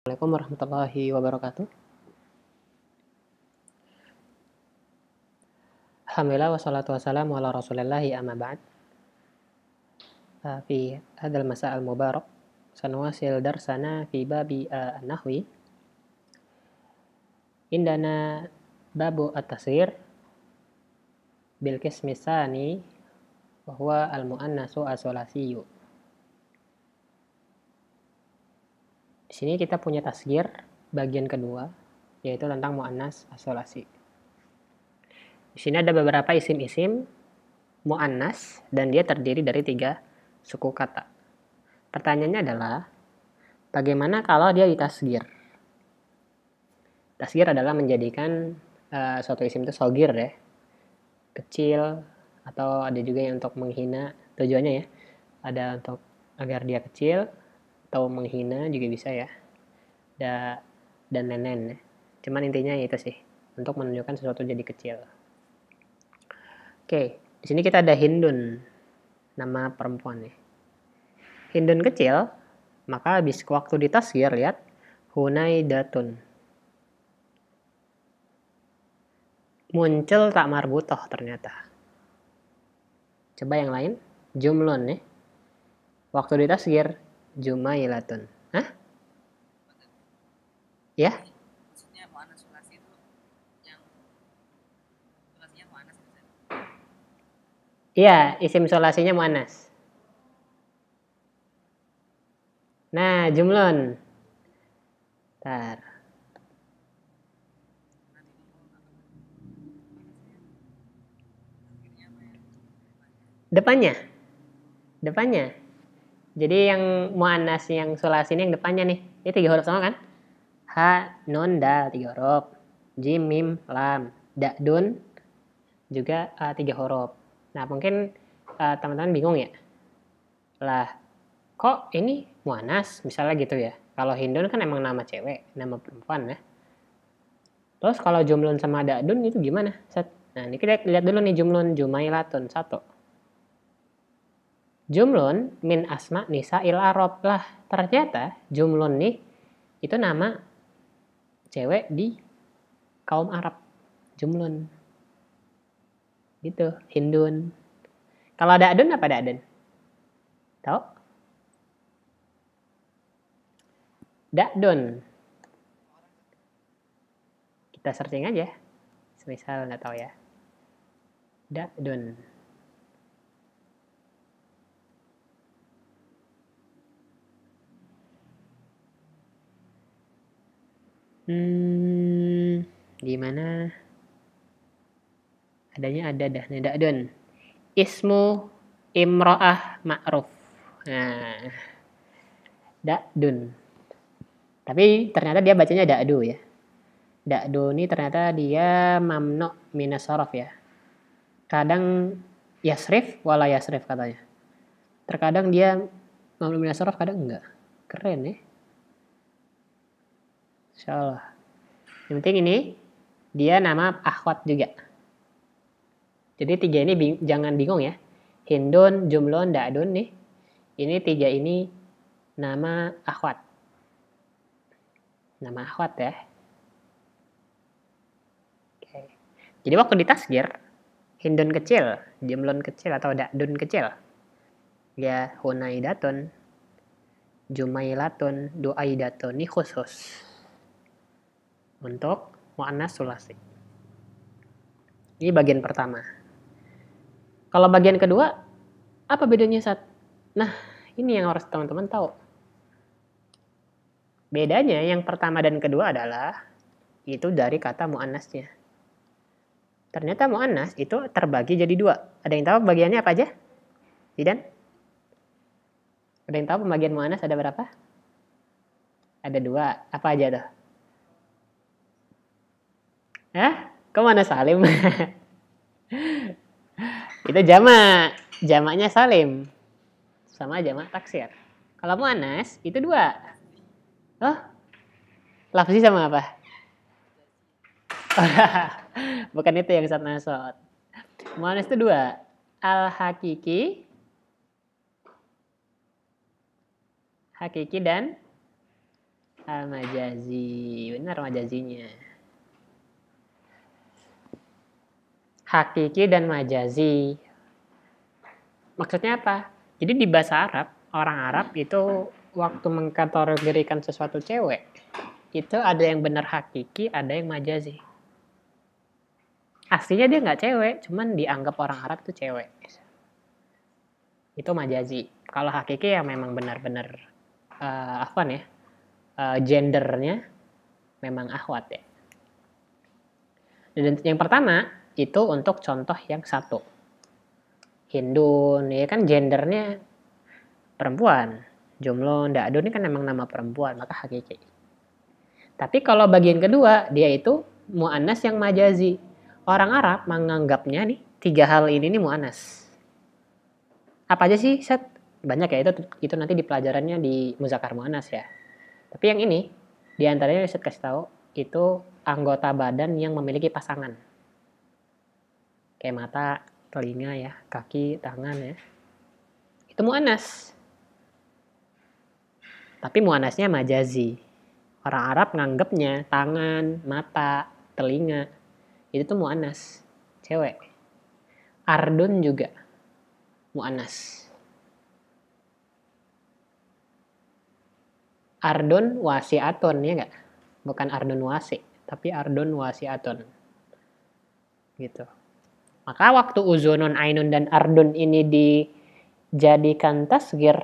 Assalamualaikum warahmatullahi wabarakatuh. Alhamdulillah wassalatu wassalamu ala Rasulillah amma ba'd. Ah, fi hadal masa al-mubarak sanuwasil darsana fi babi ah, an-nahwi. Indana babu at-tasir bil kismi wa huwa al-muannasu as-sulasiyyu. Di sini kita punya tasgir bagian kedua, yaitu tentang mu'annas asolasi. Di sini ada beberapa isim-isim mu'annas, dan dia terdiri dari tiga suku kata. Pertanyaannya adalah, bagaimana kalau dia ditasgir? Tasgir adalah menjadikan uh, suatu isim itu sogir ya, kecil, atau ada juga yang untuk menghina, tujuannya ya, ada untuk agar dia kecil, atau menghina juga bisa ya da, dan lain-lain ya. cuman intinya itu sih untuk menunjukkan sesuatu jadi kecil oke di sini kita ada Hindun nama perempuan nih Hindun kecil maka habis waktu gear lihat Hunai Datun muncul tak marbutoh ternyata coba yang lain Jumlon nih ya. waktu gear Jumailatun. Hah? Ya? Iya, isim solasinya Mu'anas. Nah, jumlon. Bentar. Depannya. Depannya. Jadi yang muannas yang sulas ini yang depannya nih. Ini tiga huruf sama kan? Ha, nun, dal, tiga huruf. Jim, mim, lam. Da, dun, juga uh, tiga huruf. Nah, mungkin teman-teman uh, teman -teman bingung ya. Lah, kok ini muannas? Misalnya gitu ya. Kalau Hindun kan emang nama cewek, nama perempuan ya. Terus kalau jumlun sama da'dun itu gimana? Set. Nah, ini kita lihat dulu nih jumlun jumailatun satu. Jumlun min asma nisa il Arab lah ternyata Jumlun nih itu nama cewek di kaum Arab Jumlun gitu Hindun kalau ada adun apa ada adun tau Dakdun kita searching aja semisal nggak tahu ya Dakdun Hmm, gimana? Adanya ada dah don. Ismu imro'ah ma'ruf. Nah, dak dun Tapi ternyata dia bacanya dak da'du ya. Da'du ini ternyata dia mamno minasorof ya. Kadang yasrif wala yasrif katanya. Terkadang dia mamno minasorof, kadang enggak. Keren ya. Insya Allah. Yang penting ini dia nama akhwat juga. Jadi tiga ini bing jangan bingung ya. Hindun, Jumlon, Da'dun nih. Ini tiga ini nama akhwat. Nama akhwat ya. Oke. Jadi waktu di tasgir, Hindun kecil, Jumlon kecil atau Da'dun kecil. Ya, Hunaidatun, Jumailatun, Duaidatun ini khusus bentuk muannas sulasi. Ini bagian pertama. Kalau bagian kedua, apa bedanya saat? Nah, ini yang harus teman-teman tahu. Bedanya yang pertama dan kedua adalah itu dari kata muannasnya. Ternyata muannas itu terbagi jadi dua. Ada yang tahu bagiannya apa aja? Zidan? Ada yang tahu pembagian muannas ada berapa? Ada dua. Apa aja tuh? Hah? mana Salim? itu jama Jamaknya Salim. Sama jamak taksir. Kalau Anas, itu dua. Oh, lafzi sama apa? Bukan itu yang Ustaz Nasot. Mu'anas itu dua. Al-hakiki. Hakiki dan al-majazi. Benar majazinya. hakiki dan majazi. Maksudnya apa? Jadi di bahasa Arab, orang Arab itu waktu mengkategorikan sesuatu cewek, itu ada yang benar hakiki, ada yang majazi. Aslinya dia nggak cewek, cuman dianggap orang Arab itu cewek. Itu majazi. Kalau hakiki ya memang benar-benar uh, apa nih? Uh, gendernya memang ahwat ya. Dan yang pertama, itu untuk contoh yang satu. Hindun, ya kan gendernya perempuan. Jomlo, ada ini kan memang nama perempuan, maka hakiki. Tapi kalau bagian kedua, dia itu mu'anas yang majazi. Orang Arab menganggapnya nih, tiga hal ini nih mu'anas. Apa aja sih, set? Banyak ya, itu, itu nanti di pelajarannya di Muzakar Mu'anas ya. Tapi yang ini, diantaranya saya kasih tahu, itu anggota badan yang memiliki pasangan kayak mata, telinga ya, kaki, tangan ya. Itu mu'anas. Tapi mu'anasnya majazi. Orang Arab nganggepnya tangan, mata, telinga. Itu tuh mu'anas. Cewek. Ardun juga. Mu'anas. Ardun wasiaton ya nggak? Bukan ardon wasi, tapi Ardun wasiaton. Gitu. Maka waktu uzunun, ainun, dan ardun ini dijadikan tasgir,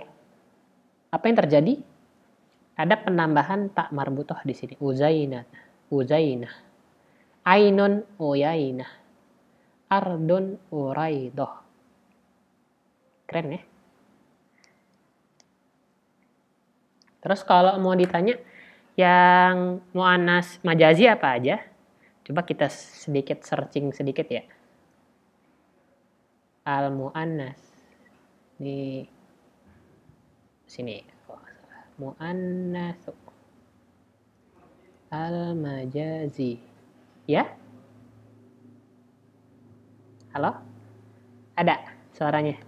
apa yang terjadi? Ada penambahan tak marbutoh di sini. Uzainah, uzainah. Ainun, uyainah. Ardun, uraidoh. Keren ya? Terus kalau mau ditanya, yang mu'anas majazi apa aja? Coba kita sedikit searching sedikit ya al muannas di sini muannas al majazi ya halo ada suaranya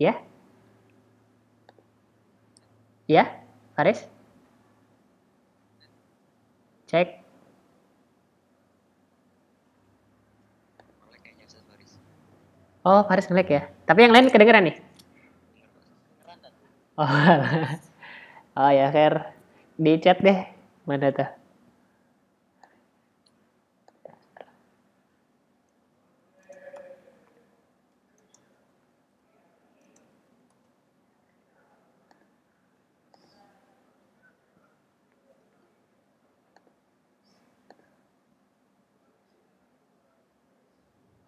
ya ya Faris cek Oh, Faris nge-lag ya. Tapi yang lain kedengeran nih. Oh, oh ya, Fer. Di chat deh. Mana tuh?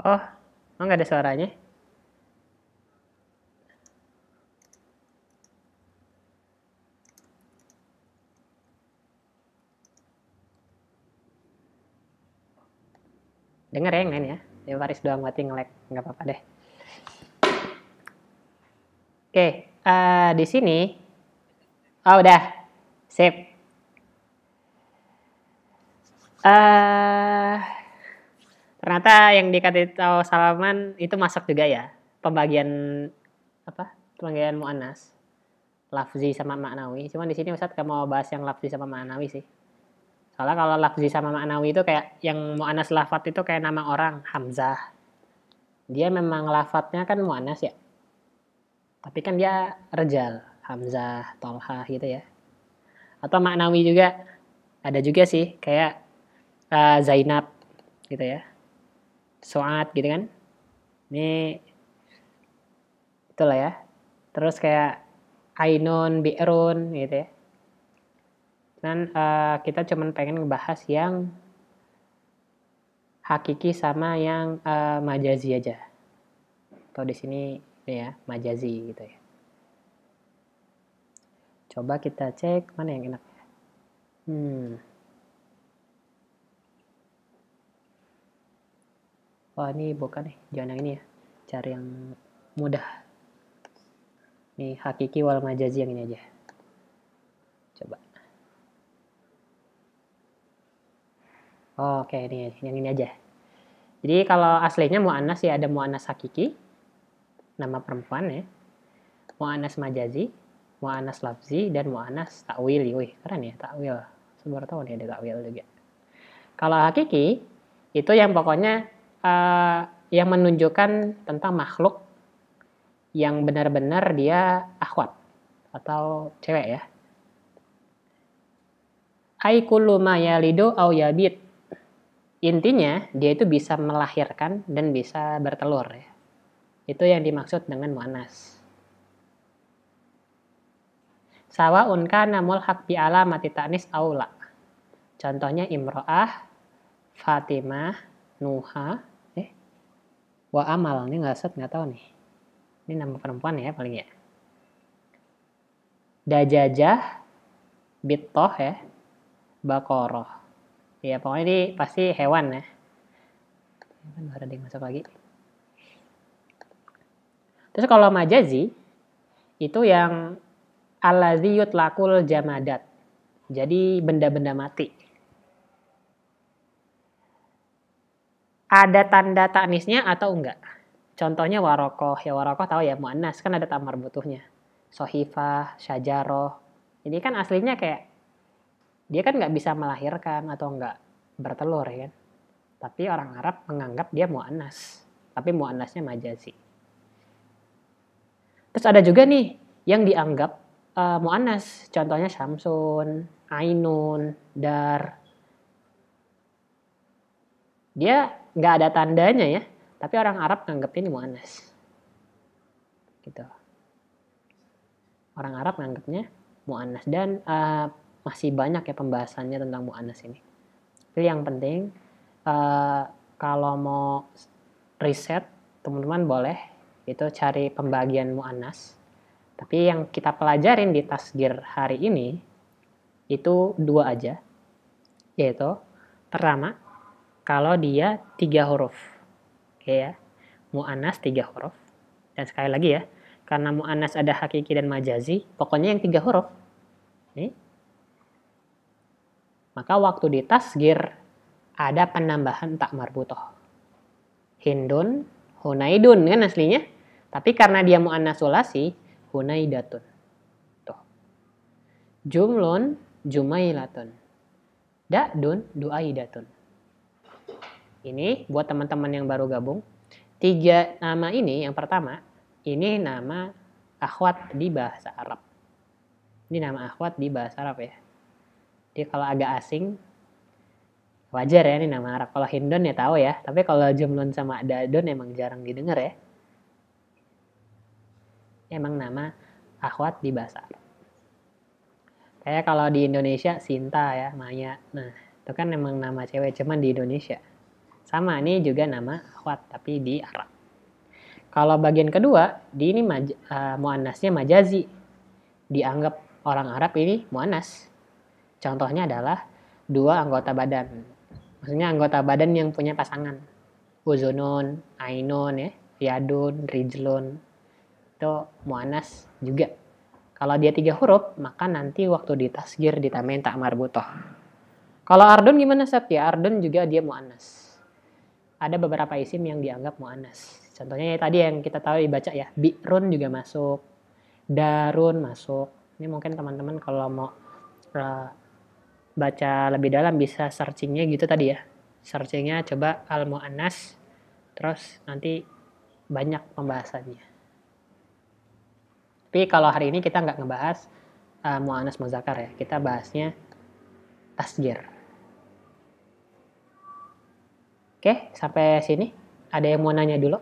Oh, Oh, nggak ada suaranya. Dengar ya yang lain ya. Ya Faris doang mati nge-lag. nggak apa-apa deh. Oke, okay, uh, eh, di sini, oh udah, sip. Uh, Ternyata yang dikatakan tahu Salaman itu masuk juga ya pembagian apa? Pembagian muannas. Lafzi sama maknawi. Cuman di sini Ustaz kamu mau bahas yang lafzi sama maknawi sih. Soalnya kalau lafzi sama maknawi itu kayak yang muannas lafat itu kayak nama orang Hamzah. Dia memang lafatnya kan muannas ya. Tapi kan dia rejal, Hamzah, Tolha gitu ya. Atau maknawi juga ada juga sih kayak uh, Zainab gitu ya soat gitu kan ini itulah ya terus kayak ainun bi'run gitu ya dan uh, kita cuman pengen ngebahas yang hakiki sama yang uh, majazi aja atau di sini ya majazi gitu ya coba kita cek mana yang enak ya. hmm oh ini bukan nih jangan yang ini ya cari yang mudah ini hakiki wal majazi yang ini aja coba oh, oke ini yang ini aja jadi kalau aslinya mu'anas ya ada mu'anas hakiki nama perempuan ya mu'anas majazi mu'anas lafzi dan mu'anas takwil wih keren ya takwil sebuah tahun ya ada takwil juga kalau hakiki itu yang pokoknya Eh, yang menunjukkan tentang makhluk yang benar-benar dia akhwat atau cewek ya. Aikulu yalidu au yabit. Intinya dia itu bisa melahirkan dan bisa bertelur ya. Itu yang dimaksud dengan mu'anas. Sawa unka namul hak bi alamati ta'nis aula. Contohnya Imro'ah, Fatimah, Nuha, wa amal ini nggak set nggak tahu nih ini nama perempuan ya paling ya dajajah bitoh ya bakoroh ya pokoknya ini pasti hewan ya hewan baru ada yang masuk lagi terus kalau majazi itu yang alaziyut yutlakul jamadat jadi benda-benda mati ada tanda taknisnya atau enggak. Contohnya warokoh, ya warokoh tahu ya muannas kan ada tamar butuhnya. Sohifah, syajaroh. Ini kan aslinya kayak dia kan nggak bisa melahirkan atau nggak bertelur ya kan. Tapi orang Arab menganggap dia muannas, tapi muannasnya majazi. Terus ada juga nih yang dianggap uh, muannas, contohnya Samsun, Ainun, Dar. Dia nggak ada tandanya ya, tapi orang Arab nganggepnya ini muannas. Gitu. Orang Arab nganggepnya mu'anas dan uh, masih banyak ya pembahasannya tentang mu'anas ini. Tapi yang penting uh, kalau mau riset teman-teman boleh itu cari pembagian mu'anas Tapi yang kita pelajarin di tasgir hari ini itu dua aja, yaitu pertama kalau dia tiga huruf. Oke ya. Mu'anas tiga huruf. Dan sekali lagi ya, karena mu'anas ada hakiki dan majazi, pokoknya yang tiga huruf. Nih. Maka waktu di tasgir, ada penambahan tak marbutoh. Hindun, hunaidun kan aslinya. Tapi karena dia mu'anas ulasi, hunaidatun. Tuh. Jumlun, jumailatun. Da'dun, duaidatun ini buat teman-teman yang baru gabung. Tiga nama ini yang pertama ini nama akhwat di bahasa Arab. Ini nama akhwat di bahasa Arab ya. Jadi kalau agak asing wajar ya ini nama Arab. Kalau Hindun ya tahu ya, tapi kalau Jumlun sama Dadon emang jarang didengar ya. Emang nama akhwat di bahasa Arab. Kayak kalau di Indonesia Sinta ya, Maya. Nah, itu kan emang nama cewek cuman di Indonesia. Sama, ini juga nama akhwat tapi di Arab. Kalau bagian kedua, di ini maj uh, muannasnya majazi. Dianggap orang Arab ini muannas. Contohnya adalah dua anggota badan. Maksudnya anggota badan yang punya pasangan. Uzunun, ainun ya, yadun, rijlun. Itu muannas juga. Kalau dia tiga huruf, maka nanti waktu ditasgir ditambahin tak marbutoh. Kalau ardun gimana, Seth? Ya, ardun juga dia muannas ada beberapa isim yang dianggap mu'anas. Contohnya ya tadi yang kita tahu dibaca ya, bi'run juga masuk, darun masuk. Ini mungkin teman-teman kalau mau eh, baca lebih dalam bisa searchingnya gitu tadi ya. Searchingnya coba al-mu'anas, terus nanti banyak pembahasannya. Tapi kalau hari ini kita nggak ngebahas uh, eh, mu'anas muzakar ya, kita bahasnya tasgir. Oke, sampai sini. Ada yang mau nanya dulu?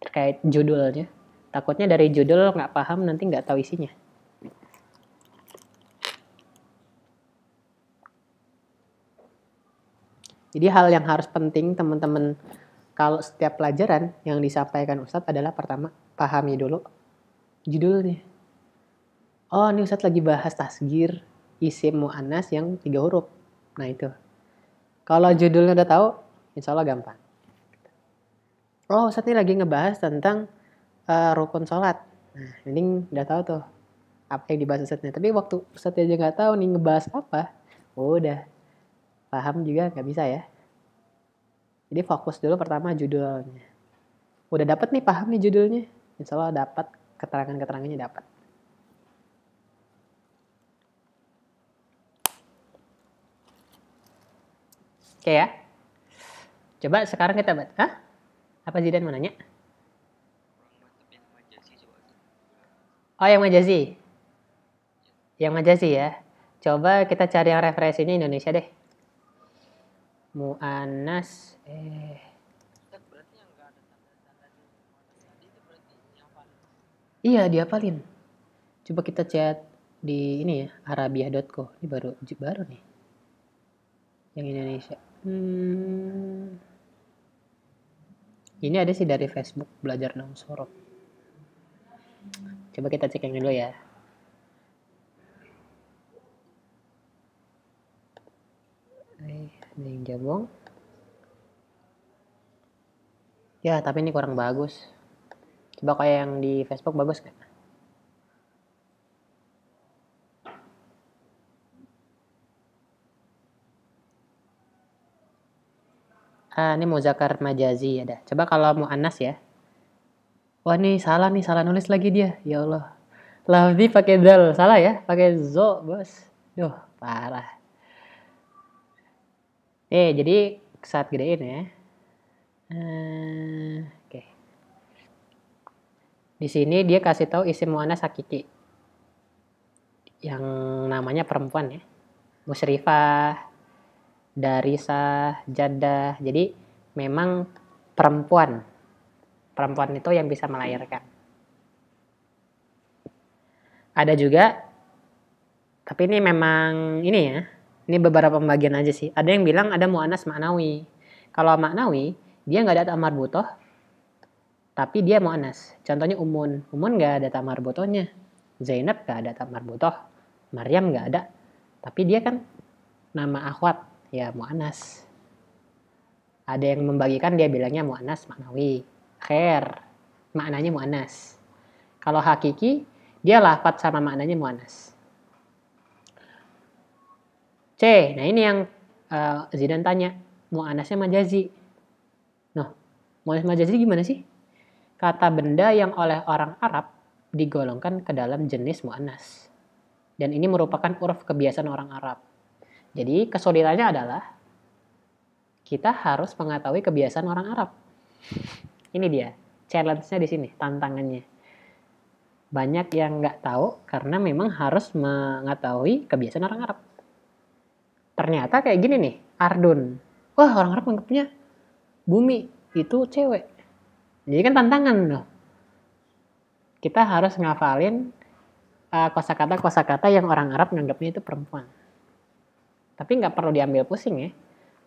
Terkait judulnya. Takutnya dari judul nggak paham, nanti nggak tahu isinya. Jadi hal yang harus penting teman-teman kalau setiap pelajaran yang disampaikan Ustadz adalah pertama pahami dulu judulnya. Oh ini Ustadz lagi bahas tasgir isim mu'anas yang tiga huruf. Nah itu. Kalau judulnya udah tahu, insya Allah gampang. Oh, saat ini lagi ngebahas tentang uh, rukun sholat. Nah, mending udah tahu tuh apa yang dibahas Ustaznya. Tapi waktu Ustaz aja nggak tahu nih ngebahas apa, oh, udah paham juga nggak bisa ya. Jadi fokus dulu pertama judulnya. Udah dapat nih paham nih judulnya. Insya Allah dapat keterangan-keterangannya dapat. Oke ya. Coba sekarang kita buat. Hah? Apa Zidan mau nanya? Oh yang majazi. Yang majazi ya. Coba kita cari yang referensinya Indonesia deh. Mu'anas. Eh. Iya, dihafalin. Coba kita chat di ini ya, arabiah.co. Ini baru baru nih. Yang Indonesia. Hmm. Ini ada sih dari Facebook belajar enam sorot. Coba kita cek yang dulu ya. Eh, ada yang jabong. Ya, tapi ini kurang bagus. Coba kayak yang di Facebook bagus kan? uh, ini muzakar majazi ya dah. Coba kalau mau Anas ya. Wah ini salah nih, salah nulis lagi dia. Ya Allah. Lafzi pakai dal, salah ya? Pakai zo, Bos. Duh, parah. Eh, jadi saat gedein ya. Uh, Oke. Okay. Di sini dia kasih tahu isim muannas hakiki yang namanya perempuan ya. Musrifah, dari sajadah. Jadi memang perempuan. Perempuan itu yang bisa melahirkan. Ada juga, tapi ini memang ini ya, ini beberapa pembagian aja sih. Ada yang bilang ada mu'anas maknawi. Kalau maknawi, dia nggak ada tamar butoh, tapi dia mu'anas. Contohnya umun. Umun nggak ada tamar butohnya. Zainab nggak ada tamar butoh. Maryam nggak ada. Tapi dia kan nama akhwat ya mu'anas. Ada yang membagikan dia bilangnya mu'anas maknawi. Khair, maknanya mu'anas. Kalau hakiki, dia lafat sama maknanya mu'anas. C, nah ini yang uh, Zidan tanya. Mu'anasnya majazi. Nah, mu'anas majazi gimana sih? Kata benda yang oleh orang Arab digolongkan ke dalam jenis mu'anas. Dan ini merupakan uruf kebiasaan orang Arab jadi kesulitannya adalah kita harus mengetahui kebiasaan orang Arab. Ini dia, challenge-nya di sini, tantangannya. Banyak yang nggak tahu karena memang harus mengetahui kebiasaan orang Arab. Ternyata kayak gini nih, Ardun. Wah orang Arab menganggapnya bumi itu cewek. Jadi kan tantangan loh. Kita harus ngafalin kosakata eh, kosakata-kosakata yang orang Arab menganggapnya itu perempuan tapi nggak perlu diambil pusing ya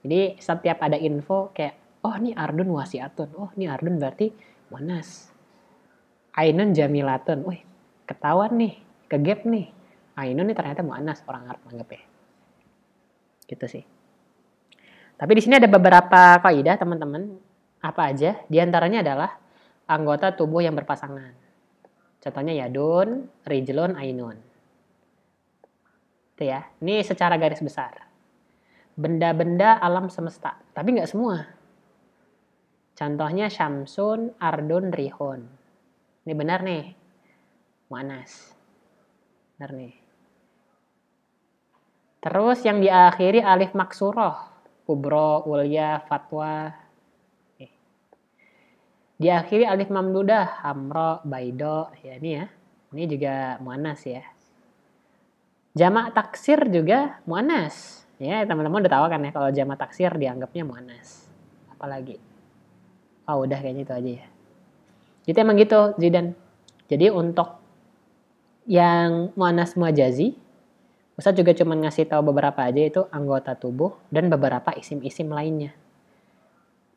jadi setiap ada info kayak oh ini Ardun wasiatun oh ini Ardun berarti Monas Ainun jamilatun wih ketahuan nih kegap nih Ainun nih ternyata Monas orang Arab anggap ya gitu sih tapi di sini ada beberapa kaidah teman-teman apa aja di antaranya adalah anggota tubuh yang berpasangan contohnya Yadun, Rijlun, Ainun Tuh gitu ya. Ini secara garis besar. Benda-benda alam semesta, tapi nggak semua. Contohnya Syamsun, Ardun, Rihun. Ini benar nih. Manas Benar nih. Terus yang diakhiri alif maksuroh. Kubro, Ulya, Fatwa. Diakhiri alif mamdudah, Hamro, Baido. Ya, ini ya. Ini juga Manas ya. Jamak taksir juga muanas, Ya, teman-teman udah tahu kan ya kalau jamak taksir dianggapnya muanas, Apalagi? Oh, udah kayaknya itu aja ya. Jadi emang gitu, Zidan. Jadi untuk yang muanas muajazi, Ustaz juga cuma ngasih tahu beberapa aja itu anggota tubuh dan beberapa isim-isim lainnya.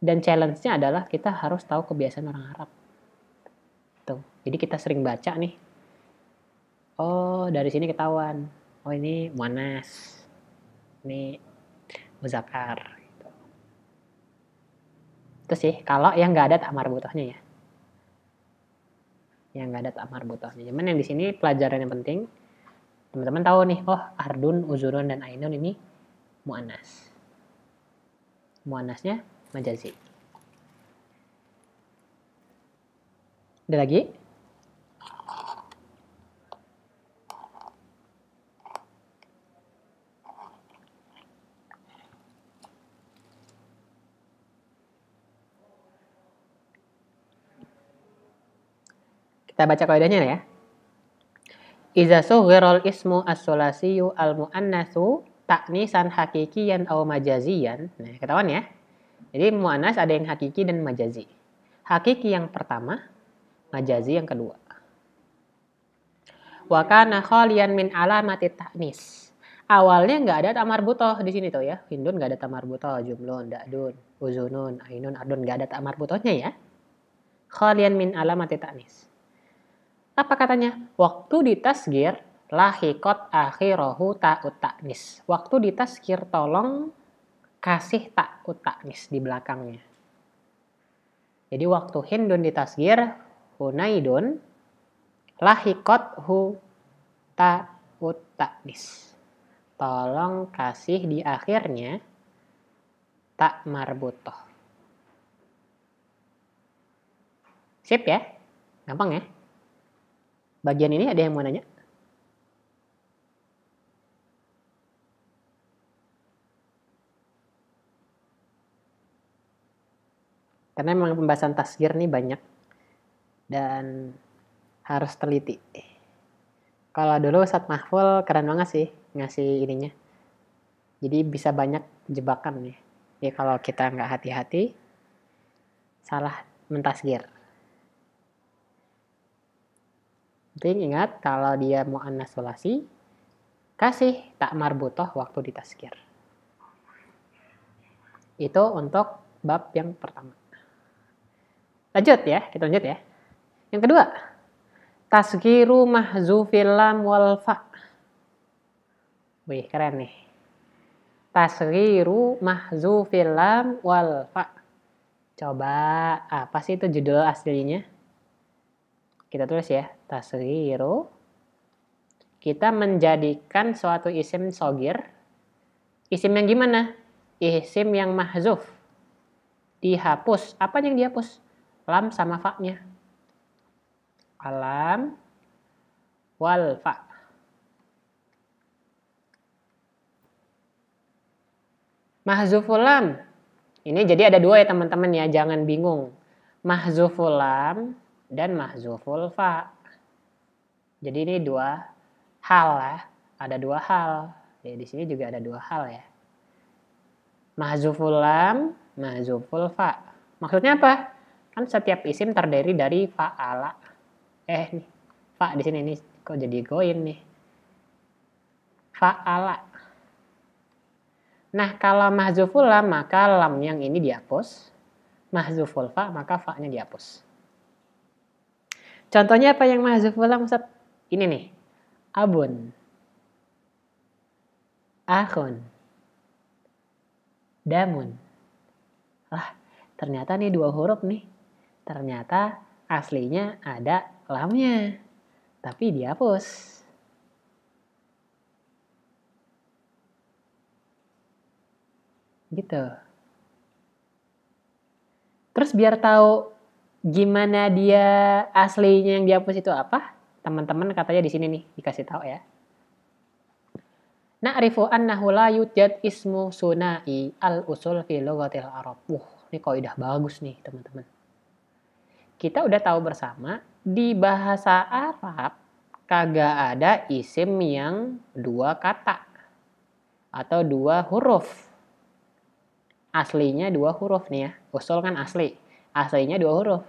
Dan challenge-nya adalah kita harus tahu kebiasaan orang Arab. Tuh. Jadi kita sering baca nih. Oh, dari sini ketahuan oh ini Monas, ini muzakar gitu. itu sih kalau yang nggak ada tamar butuhnya ya yang nggak ada tamar butuhnya cuman yang di sini pelajaran yang penting teman-teman tahu nih oh Ardun Uzurun dan Ainun ini Muanas Muanasnya Majazi ada lagi Kita baca kaidahnya ya. Iza sughirul ismu as-sulasiyu al-mu'annasu taknisan hakikiyan au majaziyan. Nah, ketahuan ya. Jadi mu'annas ada yang hakiki dan majazi. Hakiki yang pertama, majazi yang kedua. Wa kana khalian min alamati ta'nis. Awalnya nggak ada tamar butoh di sini tuh ya. Hindun nggak ada tamar butoh, jumlun, da'dun, uzunun, ainun, ardun nggak ada tamar butohnya ya. Khalian min alamati ta'nis. Apa katanya? Waktu di tasgir, lahikot akhirohu ta'utaknis. Waktu di tasgir, tolong kasih ta'utaknis di belakangnya. Jadi waktu hindun di tasgir, hunaidun, lahikot hu ta'utaknis. Tolong kasih di akhirnya tak marbutoh. Sip ya? Gampang ya? bagian ini ada yang mau nanya? Karena memang pembahasan tasgir ini banyak dan harus teliti. Kalau dulu saat Mahful keren banget sih ngasih ininya. Jadi bisa banyak jebakan nih. Ya kalau kita nggak hati-hati, salah mentasgir. Penting ingat kalau dia mau anasolasi, kasih tak marbutoh waktu ditaskir Itu untuk bab yang pertama. Lanjut ya, kita lanjut ya. Yang kedua, tasgiru mahzufilam lam Wih, keren nih. Tasgiru mahzufilam lam Coba apa sih itu judul aslinya? Kita tulis ya, tasgiru. Kita menjadikan suatu isim sogir. Isim yang gimana? Isim yang mahzuf. Dihapus. Apa yang dihapus? Lam sama fa Alam wal fa. Mahzufulam. Ini jadi ada dua ya teman-teman ya, jangan bingung. Mahzufulam dan mahzuful fa. Jadi ini dua hal ya, ada dua hal. Ya, di sini juga ada dua hal ya. Mahzuful lam, mahzuful fa. Maksudnya apa? Kan setiap isim terdiri dari fa'ala. Eh nih, fa di sini nih kok jadi goin nih. Fa'ala. Nah, kalau mahzuful lam maka lam yang ini dihapus. Mahzuful fa maka fa-nya dihapus. Contohnya apa yang mahzuf ulang Ustaz? Ini nih. Abun. Akhun. Damun. Lah, ternyata nih dua huruf nih. Ternyata aslinya ada lamnya. Tapi dihapus. Gitu. Terus biar tahu gimana dia aslinya yang dihapus itu apa? Teman-teman katanya di sini nih dikasih tahu ya. Na'rifu annahu la yujad ismu sunai al-usul fi lughatil Arab. Wuh, ini kaidah bagus nih, teman-teman. Kita udah tahu bersama di bahasa Arab kagak ada isim yang dua kata atau dua huruf. Aslinya dua huruf nih ya. Usul kan asli aslinya dua huruf.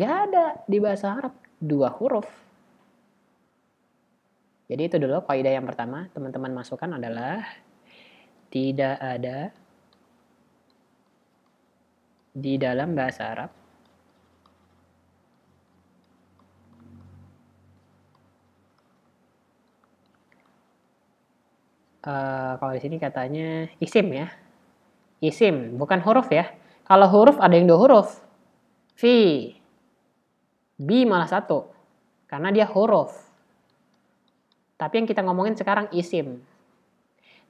Gak ada di bahasa Arab dua huruf. Jadi itu dulu kaidah yang pertama teman-teman masukkan adalah tidak ada di dalam bahasa Arab Uh, kalau di sini katanya isim ya. Isim, bukan huruf ya. Kalau huruf ada yang dua huruf. v b malah satu. Karena dia huruf. Tapi yang kita ngomongin sekarang isim.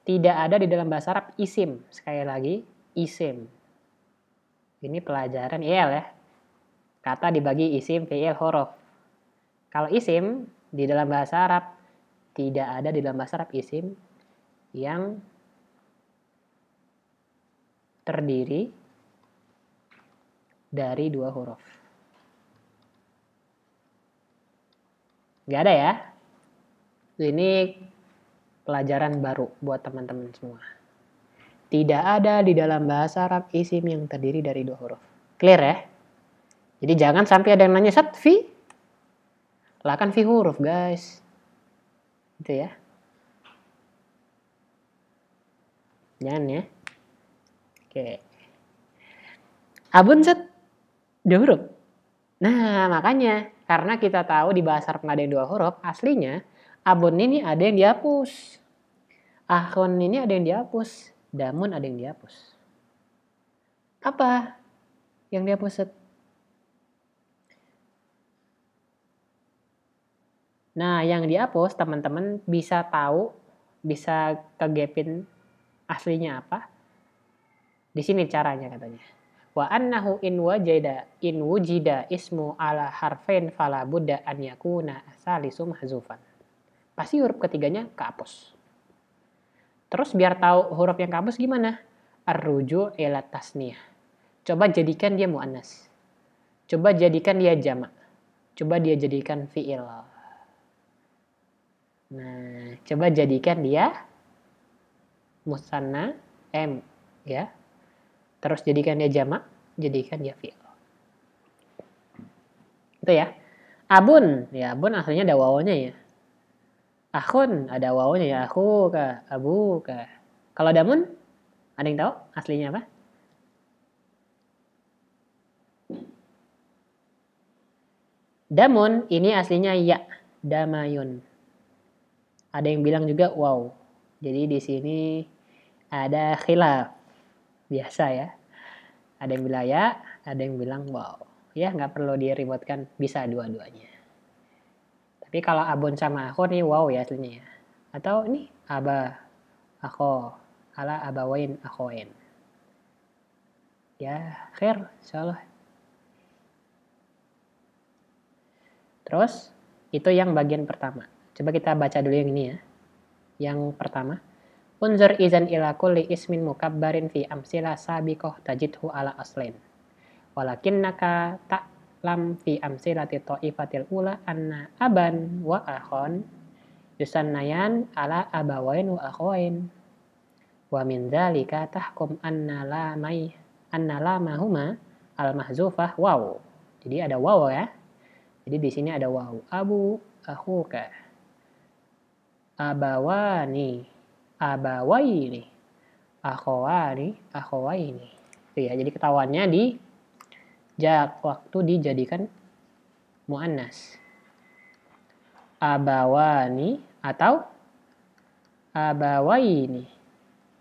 Tidak ada di dalam bahasa Arab isim. Sekali lagi, isim. Ini pelajaran IL ya. Kata dibagi isim, VL, huruf. Kalau isim, di dalam bahasa Arab, tidak ada di dalam bahasa Arab isim yang terdiri dari dua huruf. Gak ada ya? Ini pelajaran baru buat teman-teman semua. Tidak ada di dalam bahasa Arab isim yang terdiri dari dua huruf. Clear ya? Jadi jangan sampai ada yang nanya, set fi? Lah kan fi huruf, guys. Gitu ya. Jangan ya. Oke. Abun, set dua huruf. Nah, makanya karena kita tahu di bahasa Arab ada yang dua huruf, aslinya abun ini ada yang dihapus. Ahun ini ada yang dihapus. Damun ada yang dihapus. Apa yang dihapus? Nah, yang dihapus teman-teman bisa tahu, bisa kegepin aslinya apa. Di sini caranya katanya wa annahu in wajida in wujida ismu ala harfain fala budda an yakuna salisum mahzufan. Pasti huruf ketiganya kapus. Terus biar tahu huruf yang kapus gimana? Arruju ila tasniyah. Coba jadikan dia muannas. Coba jadikan dia jamak. Coba dia jadikan fi'il. Nah, coba jadikan dia musanna m ya Terus jadikan dia jamak, jadikan dia fi'il. Itu ya. Abun, ya abun aslinya ada wawonnya ya. Akun ada wawonnya ya. Aku ke abu ke. Kalau damun, ada yang tahu aslinya apa? Damun ini aslinya ya, damayun. Ada yang bilang juga wow. Jadi di sini ada khilaf biasa ya. Ada yang bilang ya, ada yang bilang wow. Ya nggak perlu diributkan, bisa dua-duanya. Tapi kalau abon sama aku nih wow ya aslinya ya. Atau ini aba, aku, ala abawain, akuin Ya, khair, insyaallah. Terus, itu yang bagian pertama. Coba kita baca dulu yang ini ya. Yang pertama. Unzur izan ila kulli ismin mukabbarin fi amsila sabiqoh tajidhu ala aslin. Walakinnaka lam fi amsilati ta'ifatil ula anna aban wa akhon yusannayan ala abawain wa akhoin. Wa min dzalika tahkum anna la mai anna la mahuma al mahzufah waw. Jadi ada waw ya. Jadi di sini ada waw. Abu akhuka abawani abawaini akhawani akhawaini itu ya jadi ketahuannya di jak waktu dijadikan muannas abawani atau abawaini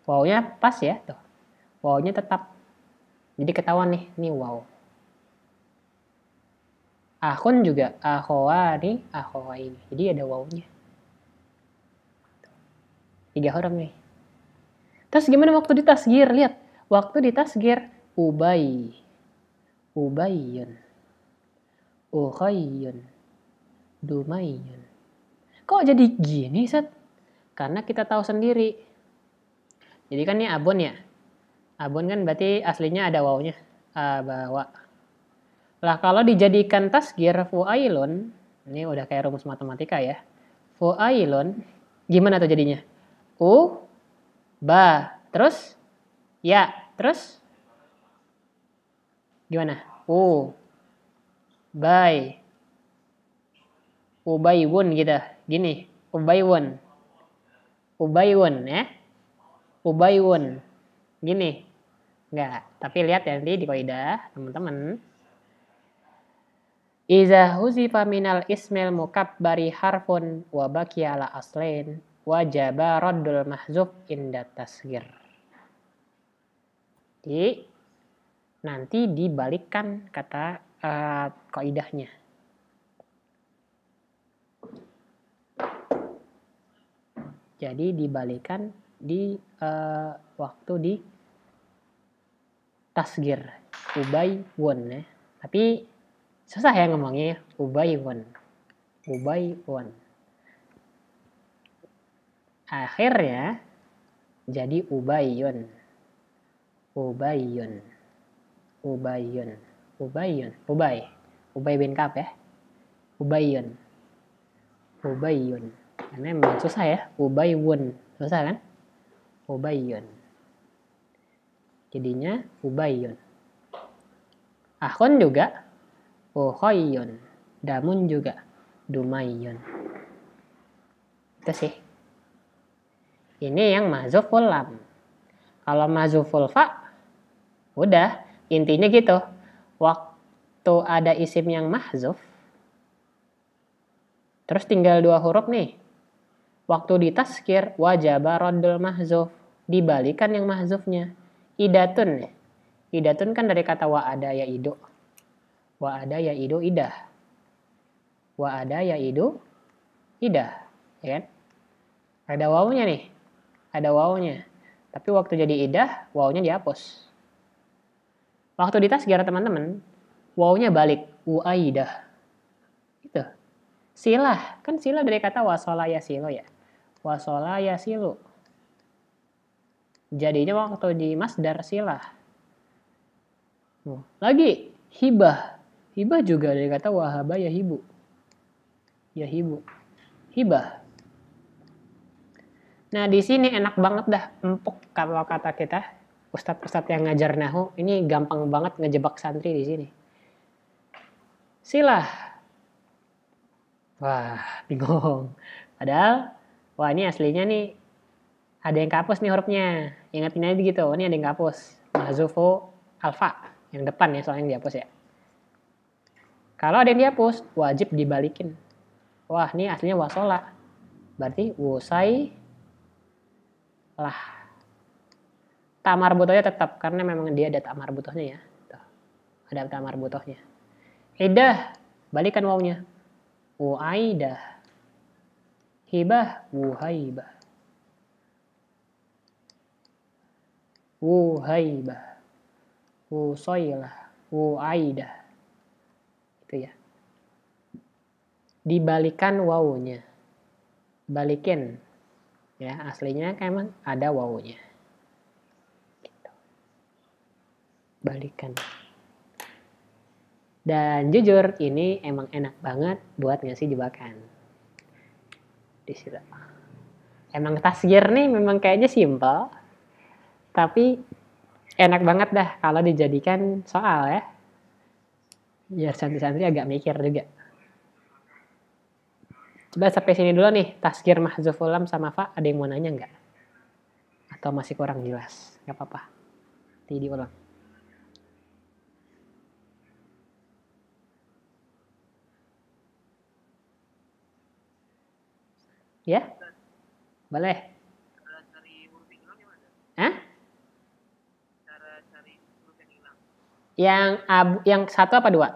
wawnya pas ya tuh wawnya tetap jadi ketahuan nih ini waw akun juga akhawani akhawaini jadi ada wawnya tiga huruf nih Tas gimana waktu di tasgir lihat waktu di tasgir ubay ubayyun ukhayun, dumayun. kok jadi gini set karena kita tahu sendiri jadi kan ini abon ya abon kan berarti aslinya ada wawnya abawa lah kalau dijadikan tasgir fuailun ini udah kayak rumus matematika ya fuailun gimana tuh jadinya U, ba. Terus? Ya. Terus? Gimana? U, bay. won gitu, Gini. u u bay won ya. u won Gini. Enggak. Tapi lihat ya nanti di koida teman-teman. Iza huzifa minal ismil mukabbari harfun wa bakiya ala aslain wajaba raddul mahzuf inda tasgir. Jadi nanti dibalikkan kata uh, eh, kaidahnya. Jadi dibalikan di uh, waktu di tasgir ubay won ya. Tapi susah ya ngomongnya ya. ubay won. Ubay won. Akhirnya jadi ubayun. Ubayun. Ubayun. Ubayun. Ubay. Ubay bin kap ya. Ubayun. Ubayun. Karena memang susah ya. Ubayun. Susah kan? Ubayun. Jadinya ubayun. akun juga. Uhoyun. Damun juga. Dumayun. Itu sih. Ini yang mazuful lam. Kalau mazuful fa, udah intinya gitu. Waktu ada isim yang mahzuf, terus tinggal dua huruf nih. Waktu ditaskir, wajah rodul mahzuf. Dibalikan yang mahzufnya. Idatun. Idatun kan dari kata ada ya idu. ada ya idu idah. ada ya idu idah. Ya kan? Ada wawunya nih ada wawnya. Tapi waktu jadi idah, wawnya dihapus. Waktu di tasgir teman-teman, wawnya balik, uaidah. Itu. Silah, kan silah dari kata wasola ya silo ya. Wasola ya silo. Jadinya waktu di masdar silah. Lagi, hibah. Hibah juga dari kata wahaba ya hibu. Ya hibu. Hibah. Nah di sini enak banget dah empuk kalau kata kita ustadz-ustadz yang ngajar nahu ini gampang banget ngejebak santri di sini. Silah. Wah bingung. Padahal wah ini aslinya nih ada yang kapus nih hurufnya. Ingatin aja gitu. Ini ada yang kapus. Mahzufu alfa yang depan ya soalnya yang dihapus ya. Kalau ada yang dihapus wajib dibalikin. Wah ini aslinya wasola. Berarti wusai lah. Tamar butuhnya tetap karena memang dia ada tamar butuhnya ya. Tuh. Ada tamar butuhnya. Idah, balikan wawunya. Uaidah. Hibah, Wu Wuhaibah. Wu Wuaidah. Itu ya. Dibalikan wawunya. Balikin ya aslinya kan emang ada wow-nya gitu. balikan dan jujur ini emang enak banget buat ngasih jebakan di situ emang tasgir nih memang kayaknya simple tapi enak banget dah kalau dijadikan soal ya biar santri-santri agak mikir juga Coba sampai sini dulu nih, tasgir mahzuf ulam sama fa, ada yang mau nanya nggak? Atau masih kurang jelas? Nggak apa-apa, nanti diulang. Ya? Boleh. yang abu, yang satu apa dua?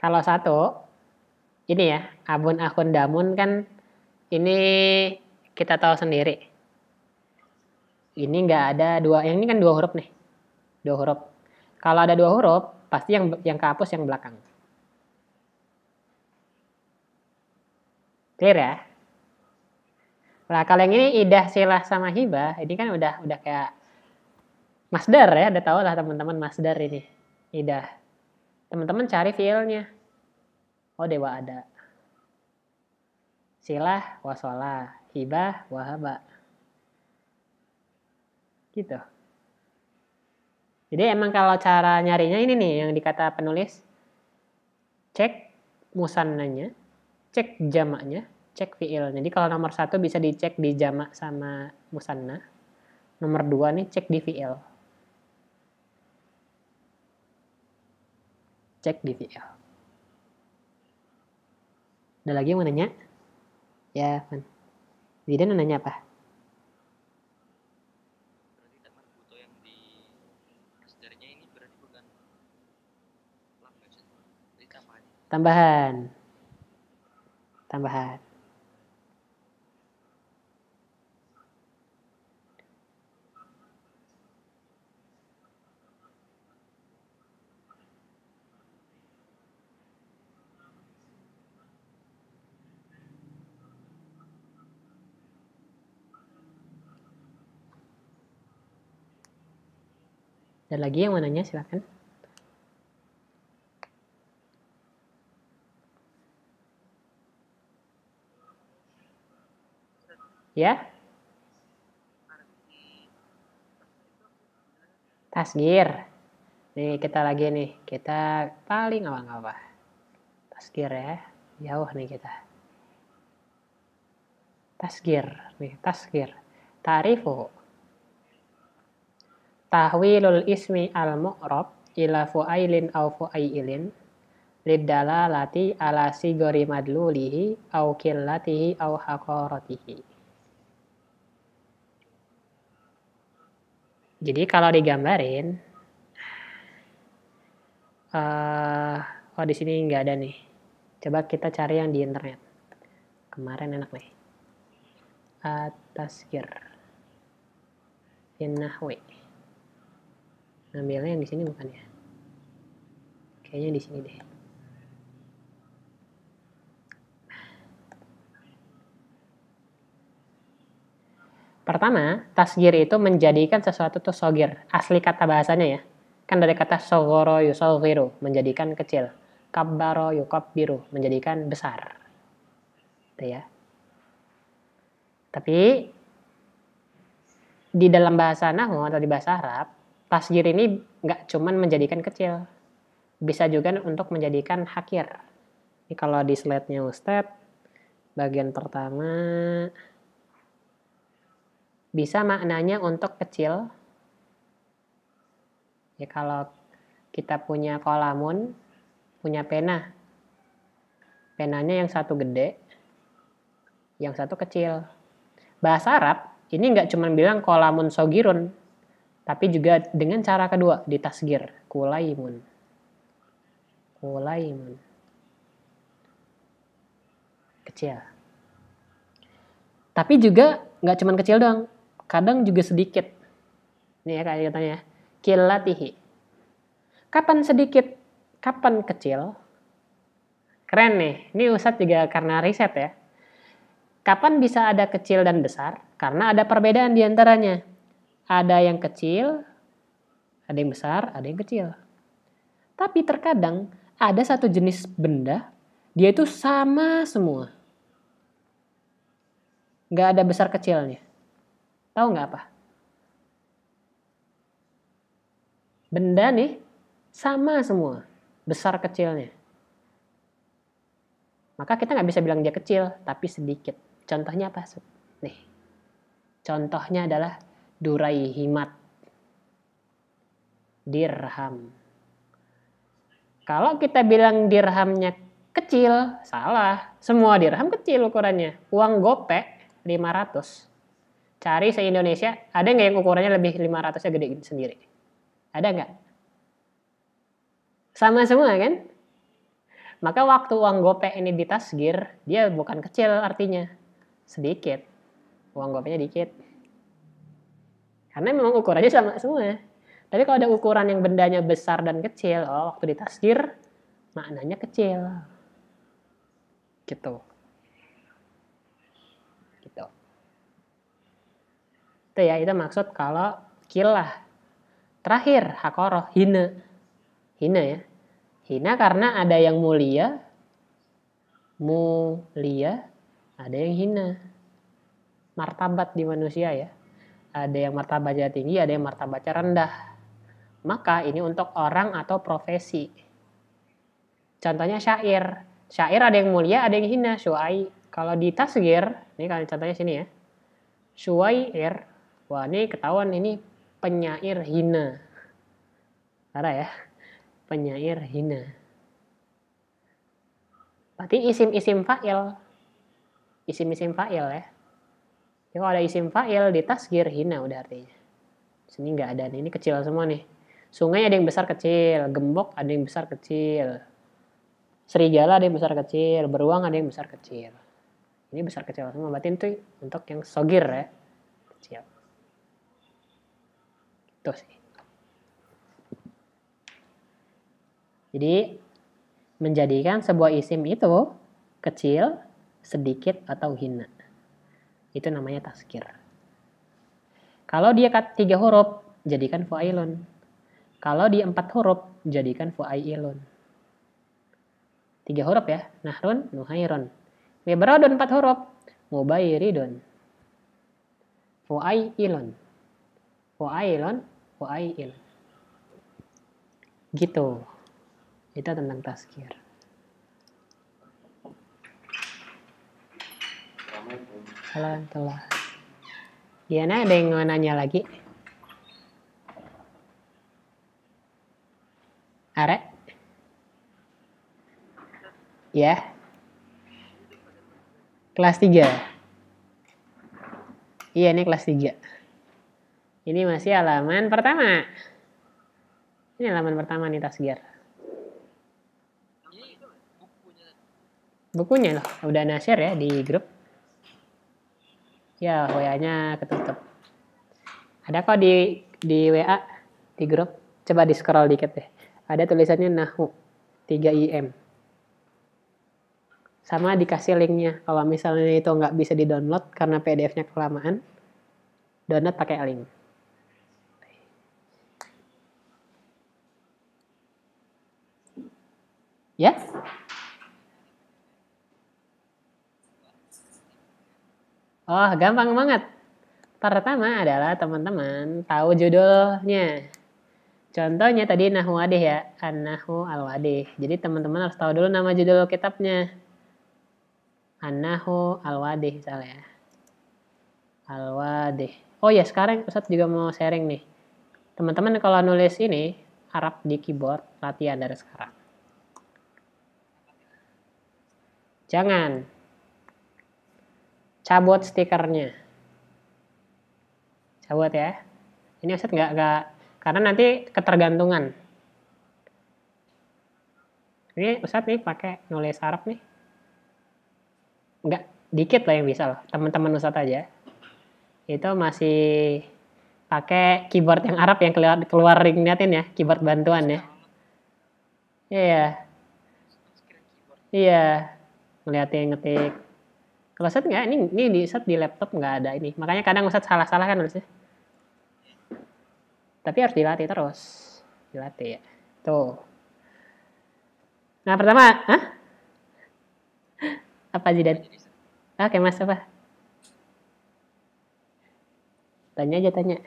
Kalau satu, ini ya abon akun damun kan ini kita tahu sendiri ini nggak ada dua yang ini kan dua huruf nih dua huruf kalau ada dua huruf pasti yang yang kehapus yang belakang clear ya nah kalau yang ini idah silah sama hibah ini kan udah udah kayak masdar ya udah tau lah teman-teman masdar ini idah teman-teman cari feel-nya. Oh dewa ada. Silah wasola, hibah wahaba. Gitu. Jadi emang kalau cara nyarinya ini nih yang dikata penulis. Cek musannanya, cek jamaknya, cek fi'il. Jadi kalau nomor satu bisa dicek di jamak sama musanna. Nomor dua nih cek di fi'il. Cek di fi'il. Ada lagi yang mau nanya? Ya, Van. Zidane mau nanya apa? Tambahan. Tambahan. Ada lagi yang mau nanya silakan. Ya? Tasgir. Nih kita lagi nih, kita paling awal apa. Tasgir ya, jauh nih kita. Tasgir, nih tasgir. Tarifu, tahwilul ismi al mu'rab ila fu'ailin au fu'ailin lati ala sigori madlulihi au killatihi au hakoratihi. Jadi kalau digambarin, uh, oh di sini nggak ada nih. Coba kita cari yang di internet. Kemarin enak nih. Atasgir. Uh, ngambilnya yang di sini bukan ya kayaknya di sini deh Pertama, tasgir itu menjadikan sesuatu itu sogir, asli kata bahasanya ya. Kan dari kata sogoro yusogiru, menjadikan kecil. Kabbaro yukabbiru, menjadikan besar. Gitu ya. Tapi, di dalam bahasa Nahu atau di bahasa Arab, tasjir ini nggak cuman menjadikan kecil, bisa juga untuk menjadikan hakir. Ini kalau di slide-nya Ustadz, bagian pertama bisa maknanya untuk kecil. Ya kalau kita punya kolamun, punya pena. Penanya yang satu gede, yang satu kecil. Bahasa Arab ini nggak cuman bilang kolamun sogirun, tapi juga dengan cara kedua, di tasgir Kulaimun. Kulaimun. Kecil. Tapi juga nggak cuman kecil dong. Kadang juga sedikit. Ini ya katanya. Ya. Kilatihi. Kapan sedikit? Kapan kecil? Keren nih. Ini Ustadz juga karena riset ya. Kapan bisa ada kecil dan besar? Karena ada perbedaan di antaranya ada yang kecil, ada yang besar, ada yang kecil. Tapi terkadang ada satu jenis benda, dia itu sama semua. Nggak ada besar kecilnya. Tahu nggak apa? Benda nih sama semua, besar kecilnya. Maka kita nggak bisa bilang dia kecil, tapi sedikit. Contohnya apa? Nih, contohnya adalah durai duraihimat dirham. Kalau kita bilang dirhamnya kecil, salah. Semua dirham kecil ukurannya. Uang gopek 500. Cari se-Indonesia, ada nggak yang ukurannya lebih 500-nya gede sendiri? Ada nggak? Sama semua kan? Maka waktu uang gopek ini ditasgir, dia bukan kecil artinya. Sedikit. Uang gopeknya dikit. Karena memang ukurannya sama semua. Tapi kalau ada ukuran yang bendanya besar dan kecil, oh, waktu ditasdir maknanya kecil. Gitu. Gitu. Itu ya, itu maksud kalau kilah. Terakhir, hakoroh, hina. Hina ya. Hina karena ada yang mulia, mulia, ada yang hina. Martabat di manusia ya ada yang martabatnya tinggi, ada yang martabatnya rendah. Maka ini untuk orang atau profesi. Contohnya syair. Syair ada yang mulia, ada yang hina, syu'ai. Kalau di tasgir, ini kalian contohnya sini ya. Syu'ai'ir. Wah, ini ketahuan ini penyair hina. Ada ya. Penyair hina. Berarti isim-isim fa'il. Isim-isim fa'il ya tapi kalau ada isim fa'il di tasgir hina udah artinya. Sini nggak ada nih, ini kecil semua nih. Sungai ada yang besar kecil, gembok ada yang besar kecil. Serigala ada yang besar kecil, beruang ada yang besar kecil. Ini besar kecil semua, berarti itu untuk yang sogir ya. Kecil. Itu sih. Jadi menjadikan sebuah isim itu kecil, sedikit atau hina. Itu namanya taskir. Kalau dia tiga huruf, jadikan fu'ailun. Kalau dia empat huruf, jadikan fu'ailun. Tiga huruf ya. Nahrun, nuhairun. Mibradun empat huruf. Mubairidun. Fu'ailun. Fu'ailun, fu'ailun. Gitu. Itu tentang taskir. Salam telah. Diana ada yang mau nanya lagi? arek Ya. Kelas 3. Iya, ini kelas 3. Ini masih halaman pertama. Ini halaman pertama nih tasgir. Bukunya loh, udah nasir ya di grup ya WA-nya ketutup ada kok di di WA di grup coba di scroll dikit deh ada tulisannya nahu 3im sama dikasih linknya kalau misalnya itu nggak bisa di download karena PDF-nya kelamaan download pakai link yes ya? Oh, gampang banget. Pertama adalah teman-teman tahu judulnya. Contohnya tadi Nahu Wadih ya, An-Nahu Al-Wadih. Jadi teman-teman harus tahu dulu nama judul kitabnya. An-Nahu Al-Wadih misalnya. Al-Wadih. Oh ya, sekarang Ustadz juga mau sharing nih. Teman-teman kalau nulis ini, Arab di keyboard, latihan dari sekarang. Jangan, cabut stikernya. Cabut ya. Ini offset nggak nggak karena nanti ketergantungan. Ini Ustadz nih pakai nulis Arab nih. Nggak dikit lah yang bisa lah, teman-teman Ustadz aja. Itu masih pakai keyboard yang Arab yang keluar keluar ring ya, keyboard bantuan ya. Iya. Iya. Ngeliatin ngetik kalau set nggak, ini, ini di set di laptop nggak ada ini. Makanya kadang set salah-salah kan harusnya. Tapi harus dilatih terus. Dilatih ya. Tuh. Nah pertama, hah? apa jadi? Oke mas apa? Tanya aja tanya.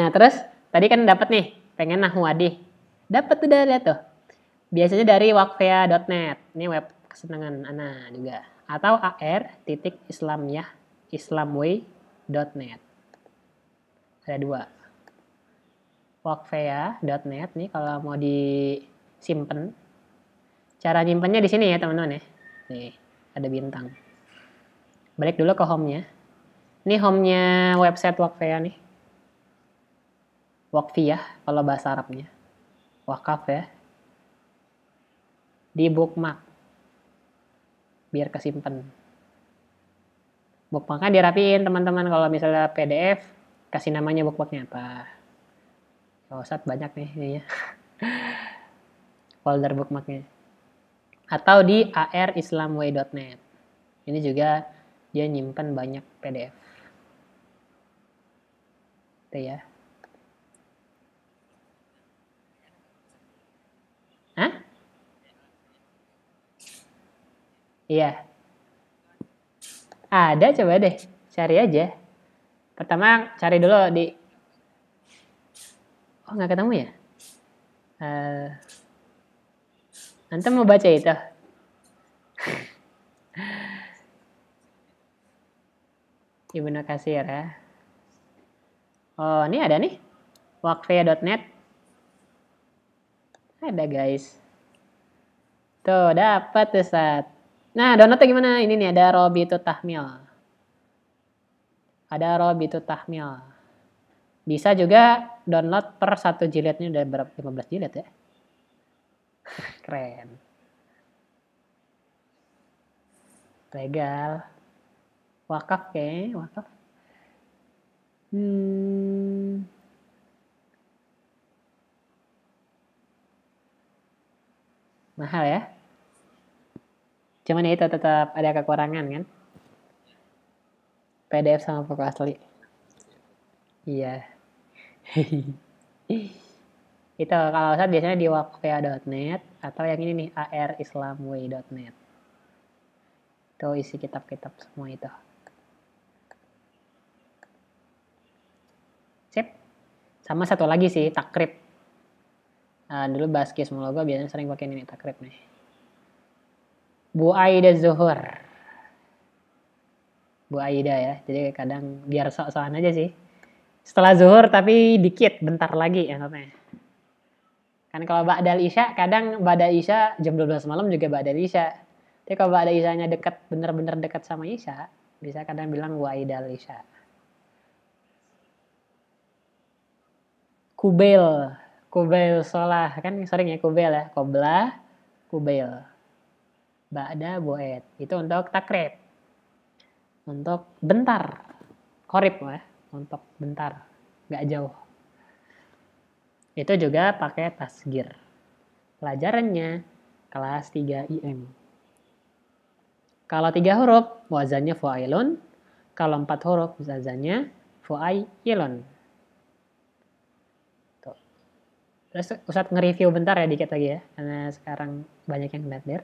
Nah terus tadi kan dapat nih pengen nahu nahwadi. Dapat tuh dari tuh. Biasanya dari wakfea.net. Ini web kesenangan anak juga atau ar titik islamnya islamway.net ada dua wakfea.net nih kalau mau disimpan cara nyimpannya di sini ya teman-teman ya nih ada bintang balik dulu ke home-nya ini home-nya website wakfea nih wakfiah kalau bahasa Arabnya wakaf ya di bookmark biar kesimpan. Bookmarknya dirapiin teman-teman kalau misalnya PDF kasih namanya bookmarknya apa. Ya, saat banyak nih ini ya. Folder bookmarknya. Atau di arislamway.net. Ini juga dia nyimpan banyak PDF. Itu ya. Hah? Iya. Ada coba deh, cari aja. Pertama cari dulu di Oh, nggak ketemu ya? Uh, nanti mau baca itu? Ibnu Kasir ya. Oh, ini ada nih. Net Ada guys. Tuh, dapat tuh saat. Nah, downloadnya gimana? Ini nih ada Robi itu Tahmil. Ada Robi itu Tahmil. Bisa juga download per satu jilid. Ini udah berapa? 15 jilid ya. Keren. Legal. Wakaf kayaknya, wakaf. Hmm. Mahal ya? Cuman ya itu tetap ada kekurangan kan. PDF sama buku asli. Iya. itu kalau saya biasanya di wakfea.net atau yang ini nih arislamway.net. Itu isi kitab-kitab semua itu. Sip. Sama satu lagi sih takrib. Nah, dulu bahas Kismologo biasanya sering pakai ini takrib nih. Bu Aida Zuhur. Bu Aida ya. Jadi kadang biar sok-sokan aja sih. Setelah zuhur tapi dikit, bentar lagi ya namanya. Kan kalau Ba'dal Isya, kadang Ba'dal Isya jam 12 malam juga Ba'dal Isya. Tapi kalau Ba'dal Isya-nya dekat, bener-bener dekat sama Isya, bisa kadang bilang Bu Aida Isya. Kubel, Kubel Solah. Kan sering ya Kubel ya, Kobla, Kubel. Ba'da bu'ed. Itu untuk takrib. Untuk bentar. Korib ya, Untuk bentar. Gak jauh. Itu juga pakai tasgir. Pelajarannya kelas 3 IM. Kalau 3 huruf, wazannya fu'ailun. Kalau 4 huruf, wazannya fu'ailun. Terus Ustadz nge-review bentar ya dikit lagi ya, karena sekarang banyak yang belajar.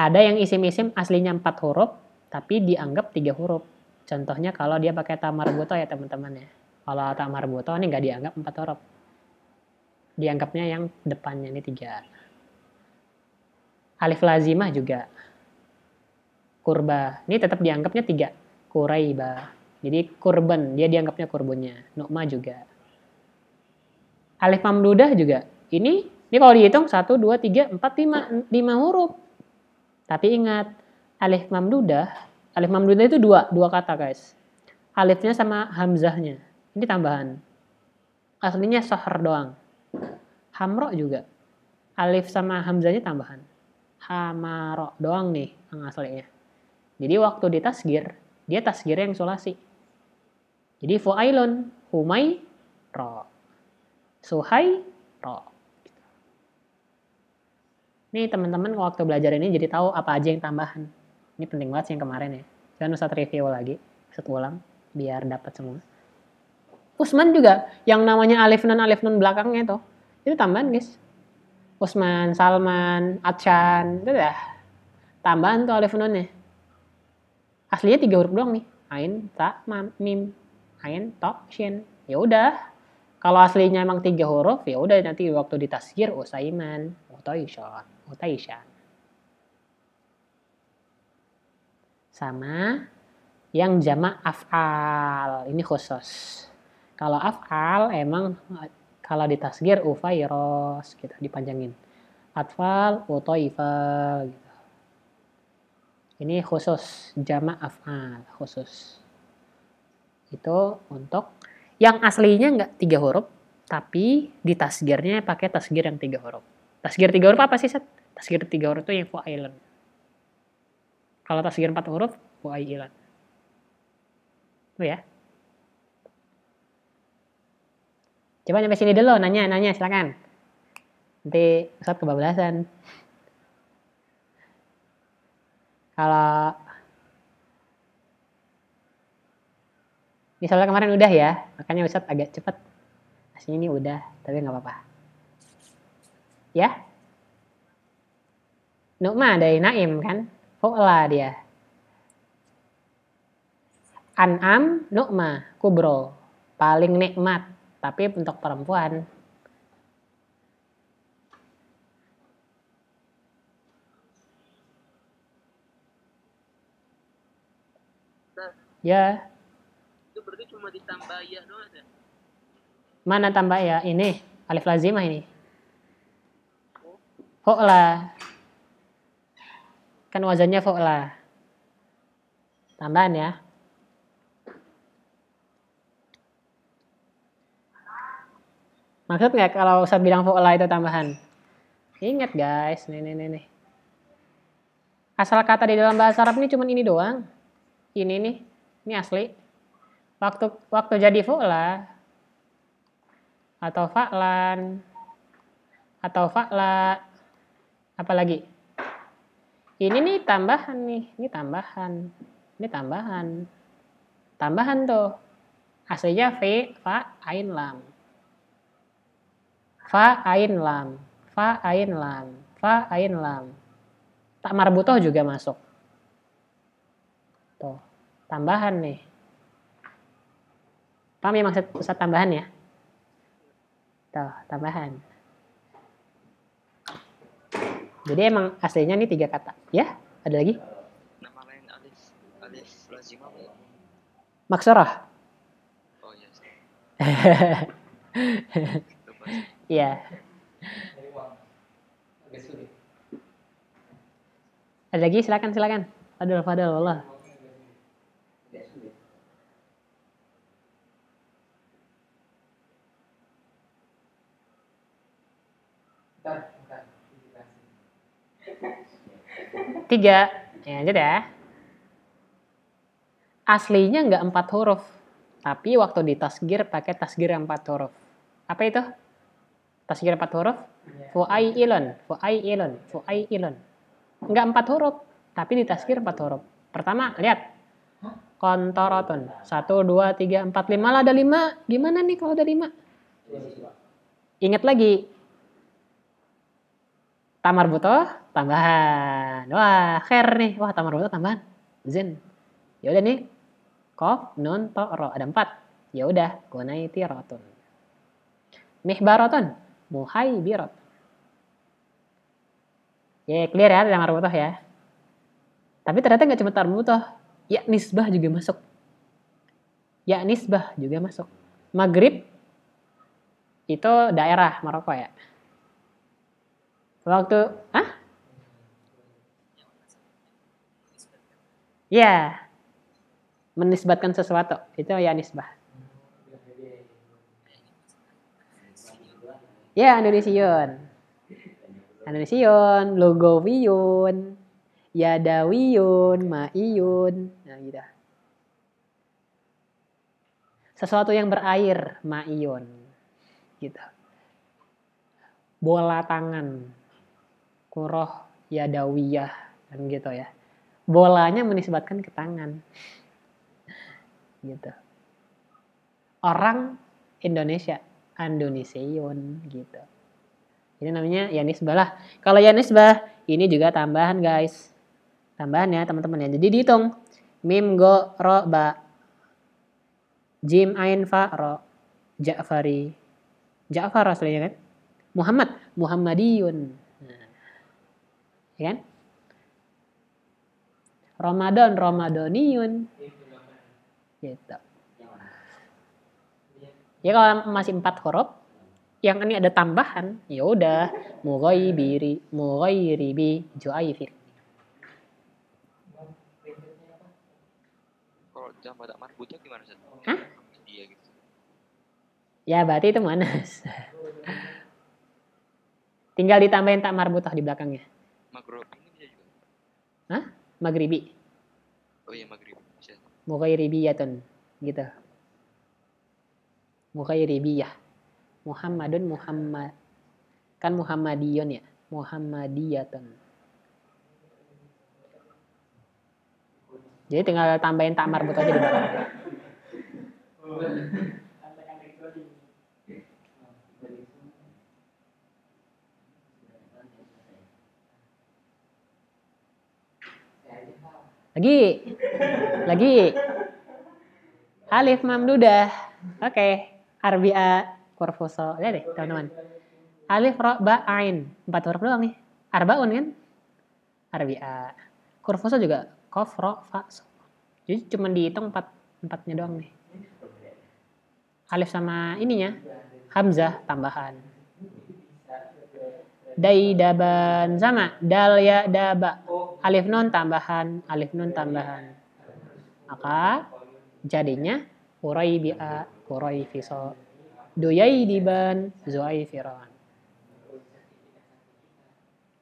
Ada yang isim-isim aslinya empat huruf, tapi dianggap tiga huruf. Contohnya kalau dia pakai tamar buto ya teman-teman ya. Kalau tamar buto ini nggak dianggap empat huruf. Dianggapnya yang depannya ini tiga. Alif lazimah juga. Kurba. Ini tetap dianggapnya tiga. Kuraiba. Jadi kurban, dia dianggapnya kurbunnya. Nukma juga. Alif mamdudah juga. Ini ini kalau dihitung 1, 2, 3, 4, 5. 5 huruf. Tapi ingat, alif mamdudah, alif mamdudah itu dua, dua kata guys. Alifnya sama hamzahnya. Ini tambahan. Aslinya sahur doang. Hamro juga. Alif sama hamzahnya tambahan. Hamaro doang nih yang aslinya. Jadi waktu di tasgir, dia tasgir yang solasi. Jadi fu'ailun humai ro. Suhai ro. Nih teman-teman waktu belajar ini jadi tahu apa aja yang tambahan. Ini penting banget sih yang kemarin ya. Jangan usah review lagi, set ulang biar dapat semua. Usman juga yang namanya alif nun alif nun belakangnya itu itu tambahan guys. Usman, Salman, Achan, itu dah tambahan tuh alif nunnya. Aslinya tiga huruf doang nih. Ain, ta, mam, mim. Ain, to, shin. Ya udah. Kalau aslinya emang tiga huruf, ya udah nanti waktu ditasgir usaiman, utoishon. Utaisha. Sama yang jamak af'al, ini khusus. Kalau af'al emang kalau di tasgir ufairos gitu dipanjangin. Atfal utoifal gitu. Ini khusus jamak af'al khusus. Itu untuk yang aslinya nggak tiga huruf, tapi di tasgirnya pakai tasgir yang tiga huruf. Tasgir tiga huruf apa sih, Seth? tasgir tiga huruf itu yang Island. Kalau tasgir empat huruf, Island. Itu ya. Coba sampai sini dulu, nanya, nanya, silakan. Nanti saat kebablasan. Kalau misalnya kemarin udah ya, makanya Ustadz agak cepat. Aslinya ini udah, tapi nggak apa-apa. Ya? Nu'ma dari Naim kan? Fu'la dia. An'am nu'ma kubro. Paling nikmat. Tapi untuk perempuan. Nah, ya. Itu berarti cuma ditambah ya doang ya? Mana tambah ya? Ini. Alif lazimah ini. Fu'la. Oh. Kan wazannya fu'la. Tambahan ya. Maksud nggak kalau saya bilang fu'la itu tambahan? Ingat guys, nih nih nih Asal kata di dalam bahasa Arab ini cuma ini doang. Ini nih, ini asli. Waktu waktu jadi fu'la atau fa'lan atau fa'la apalagi ini nih tambahan nih, ini tambahan. Ini tambahan. Tambahan tuh. Aslinya V, Fa, Ain, Lam. Fa, Ain, Lam. Fa, Ain, Lam. Fa, Ain, Lam. Tak marbutoh juga masuk. Tuh, tambahan nih. Paham ya maksud pusat tambahan ya? Tuh, tambahan. Jadi emang aslinya nih tiga kata. Ya, ada lagi? Nama lain alif, alif lazim lazimah. Maksorah. Oh iya. Iya. Ada lagi silakan silakan. Fadal, Fadal, Allah. Tiga. Ya, aja ya. deh Aslinya nggak empat huruf. Tapi waktu di tasgir pakai tasgir empat huruf. Apa itu? Tasgir empat huruf? Iya. Fu'ai ilon, fu'ai ilon, fu'ai ilon. Nggak empat huruf, tapi di tasgir empat huruf. Pertama, lihat. Kontoroton. Satu, dua, tiga, empat, lima. Lah ada lima. Gimana nih kalau ada lima? Ingat lagi. Tamar butuh tambahan. Wah, khair nih. Wah, tamar roto tambahan. Zen. Ya udah nih. Kof, nun, to, ro. Ada empat. Ya udah, gunaiti rotun. Mihbaratun, birot. Ya, clear ya tamar roto ya. Tapi ternyata nggak cuma tamar roto. Ya, nisbah juga masuk. Ya, nisbah juga masuk. Maghrib itu daerah Maroko ya. Waktu, ah? Ya, menisbatkan sesuatu itu ya nisbah. Ya, Indonesian. Indonesian, Wiyun, Ma Iyun, nah gitu. Sesuatu yang berair, Ma Iyun. Gitu. Bola tangan, kuroh, yadawiyah, kan gitu ya bolanya menisbatkan ke tangan. Gitu. Orang Indonesia, Andoneseon gitu. Ini namanya Yanis Balah. Kalau Yanis Bah, ini juga tambahan guys. Tambahan ya teman-teman ya. Jadi dihitung. Mim, Go, Ro, Ba. Jim, Ain, Fa, Ro. Ja'fari. Ja'far aslinya kan? Muhammad. Muhammadiyun. Nah. Ya kan? Ramadan Ramadaniun gitu ya kalau masih empat huruf yang ini ada tambahan ya udah mughai biri mughai ribi juai fir kalau jam pada marbutnya gimana sih Hah? Iya, gitu ya berarti itu manas tinggal ditambahin tak marbutah di belakangnya makro ini bisa juga Hah? Maghribi. Oh iya Maghribi. Mughairibiyatun gitu. Mughairibiyah. Muhammadun Muhammad kan Muhammadiyun ya. Muhammadiyatun. Jadi tinggal tambahin tak marbut aja di belakang. Lagi. Lagi. Alif mamdudah. Oke. Okay. Arbia kurfuso. Lihat ya deh teman-teman. Alif ro ba ain. Empat huruf doang nih. Arbaun kan? Arbia. Kurfuso juga kof ro fa so. Jadi cuma dihitung empat empatnya doang nih. Alif sama ininya. Hamzah tambahan. Dai daban sama dal ya daba oh. alif nun tambahan alif nun tambahan maka jadinya kurai bia kurai fiso doyai diban zoai firan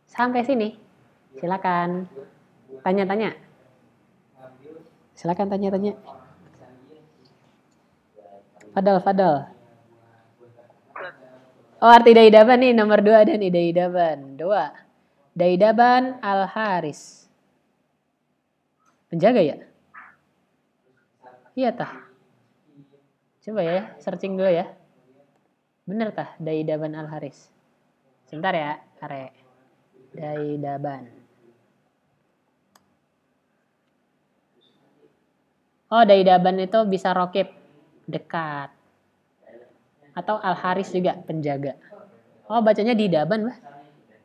sampai sini silakan tanya-tanya silakan tanya-tanya Fadal Fadal Oh arti daidaban nih nomor dua ada nih daidaban. Dua. Daidaban al-haris. Penjaga ya? Iya tah. Coba ya searching dulu ya. Bener tah daidaban al-haris. Sebentar ya, are. Daidaban. Oh, daidaban itu bisa rokip dekat atau Al Haris juga penjaga. Oh bacanya di Daban bah?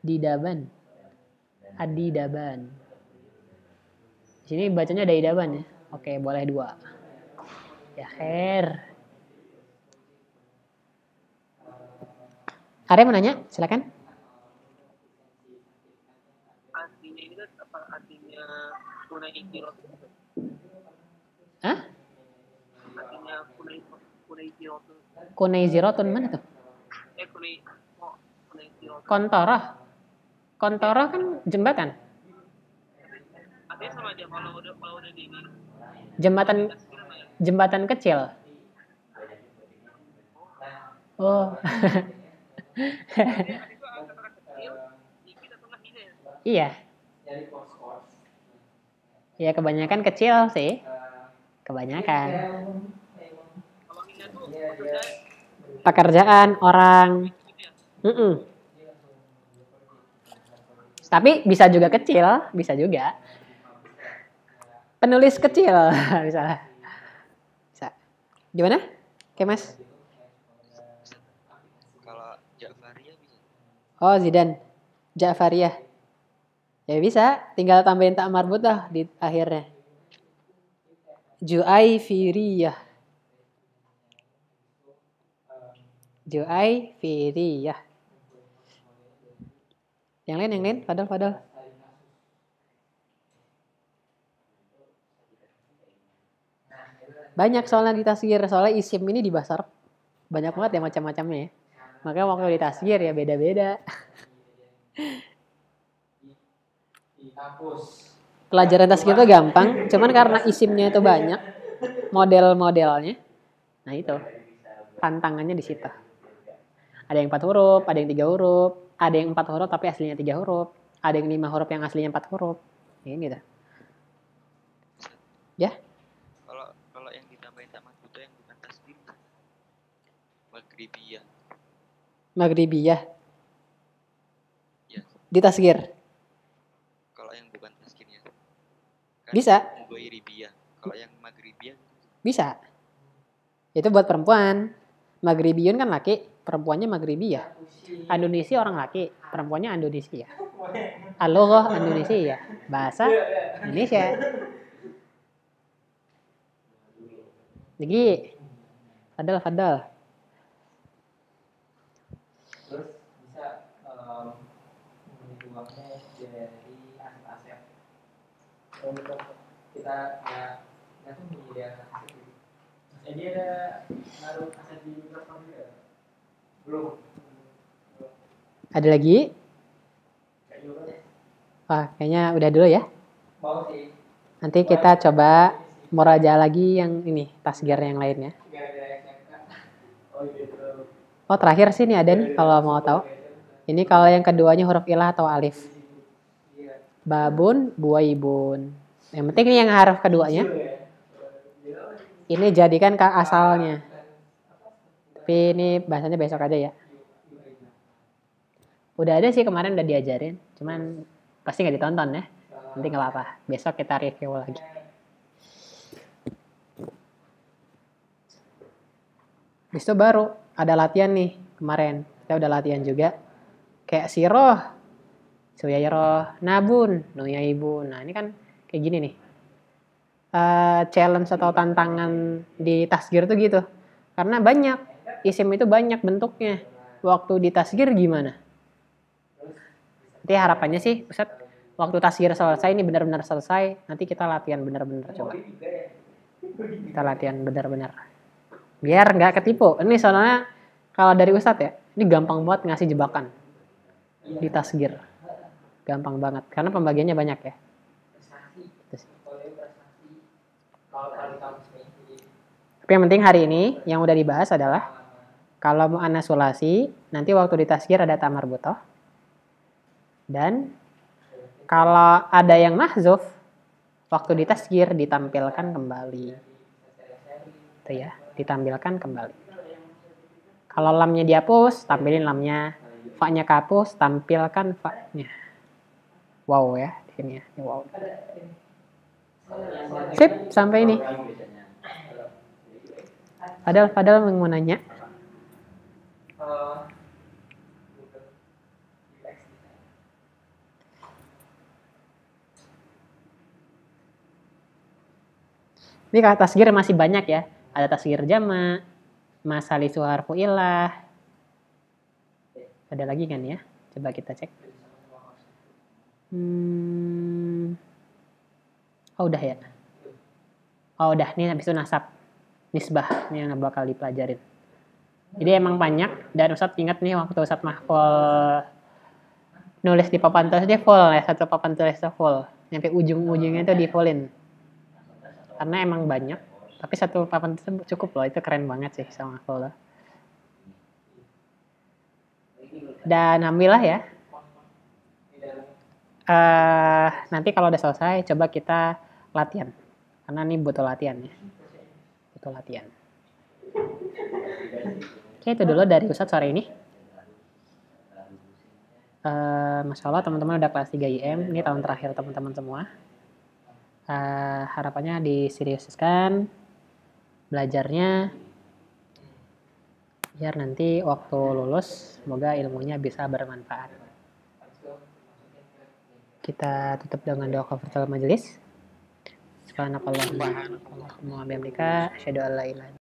Di Daban. Adi Daban. Di sini bacanya dari Daban ya. Oke boleh dua. Ya her. Arya mau nanya, silakan. Kan Hah? Artinya kunai kunai Kunaiziratun mana tuh? Eh, Kontorah. Oh, Kontorah kan jembatan. udah udah di Jembatan jembatan kecil. Oh. iya. Iya kebanyakan kecil sih. Kebanyakan pekerjaan orang mm -mm. tapi bisa juga kecil bisa juga penulis kecil misalnya bisa gimana oke mas oh Zidan Ja'faria. ya bisa tinggal tambahin tak marbut lah di akhirnya Ju'ai Firiyah Joai Firiyah. Yang lain, yang lain, Fadal, Fadal. Banyak soalnya di tasir, soalnya isim ini di pasar Banyak banget ya macam-macamnya ya. Makanya waktu di tasir ya beda-beda. Pelajaran tasir itu gampang, cuman karena isimnya itu banyak, model-modelnya. Nah itu, tantangannya di situ. Ada yang empat huruf, ada yang tiga huruf, ada yang empat huruf tapi aslinya tiga huruf, ada yang lima huruf yang aslinya empat huruf. Ini gitu. Ya? Kalau kalau yang ditambahin sama itu yang bukan tasdim Maghribiyah. Maghribiyah. Ya. Di tasgir. Kalau yang bukan tasgirnya. Kan Bisa. Mugoiribiyah. Kalau yang maghribiyah. Bisa. Itu buat perempuan. Maghribiyun kan laki perempuannya Maghribi ya Indonesia orang laki ah. perempuannya Indonesia Aloh Indonesia ya bahasa iya, iya. Indonesia jadi Fadal Fadal terus bisa dari um, kita ya ya, ya, ya. jadi ada naruh aset di platform juga belum. Ada lagi? Wah, kayaknya udah dulu ya. Nanti kita coba moraja lagi yang ini, gear yang lainnya. Ya. Oh, iya, iya. oh, terakhir sih nih ada iya, nih kalau mau tahu. Ini kalau yang keduanya huruf ilah atau alif. Babun, buaibun. Yang penting ini yang harf keduanya. Ini jadikan asalnya tapi ini bahasanya besok aja ya udah ada sih kemarin udah diajarin cuman pasti nggak ditonton ya nanti nggak apa-apa besok kita review lagi Besok baru ada latihan nih kemarin kita udah latihan juga kayak siroh suyairoh nabun ibu. nah ini kan kayak gini nih uh, challenge atau tantangan di tasgir tuh gitu karena banyak isim itu banyak bentuknya. Waktu di tasgir gimana? Nanti harapannya sih Ustaz, waktu tasgir selesai ini benar-benar selesai, nanti kita latihan benar-benar coba. Kita latihan benar-benar. Biar nggak ketipu. Ini soalnya kalau dari Ustaz ya, ini gampang buat ngasih jebakan di tasgir. Gampang banget, karena pembagiannya banyak ya. Tapi yang penting hari ini yang udah dibahas adalah kalau mau anasulasi, nanti waktu di tasgir ada tamar butoh. Dan kalau ada yang mahzuf, waktu di tasgir ditampilkan kembali. Itu ya, ditampilkan kembali. Kalau lamnya dihapus, tampilin lamnya. Faknya kapus, tampilkan faknya. Wow ya, di sini ya. Ini wow. Sip, sampai ini. Padahal, padahal mau nanya. Ini kata tasgir masih banyak ya. Ada tasgir jama, masali suharfu ilah. Ada lagi kan ya? Coba kita cek. Hmm. Oh udah ya. Oh udah, ini habis itu nasab. Nisbah, ini yang bakal dipelajarin. Jadi emang banyak dan Ustadz ingat nih waktu Ustadz Mahfol nulis di papan tulis dia full ya satu papan tulisnya full sampai ujung-ujungnya itu di fullin karena emang banyak tapi satu papan tulis cukup loh itu keren banget sih sama full lah dan alhamdulillah ya uh, nanti kalau udah selesai coba kita latihan karena ini butuh latihan ya butuh latihan Thank you. Oke, itu dulu dari pusat sore ini. Uh, Masya Allah teman-teman udah kelas 3 IM, ini tahun terakhir teman-teman semua. Uh, harapannya diseriuskan, belajarnya, biar nanti waktu lulus semoga ilmunya bisa bermanfaat. Kita tutup dengan doa kafaratul majelis. Subhanakallahumma wa bihamdika asyhadu an la ilaha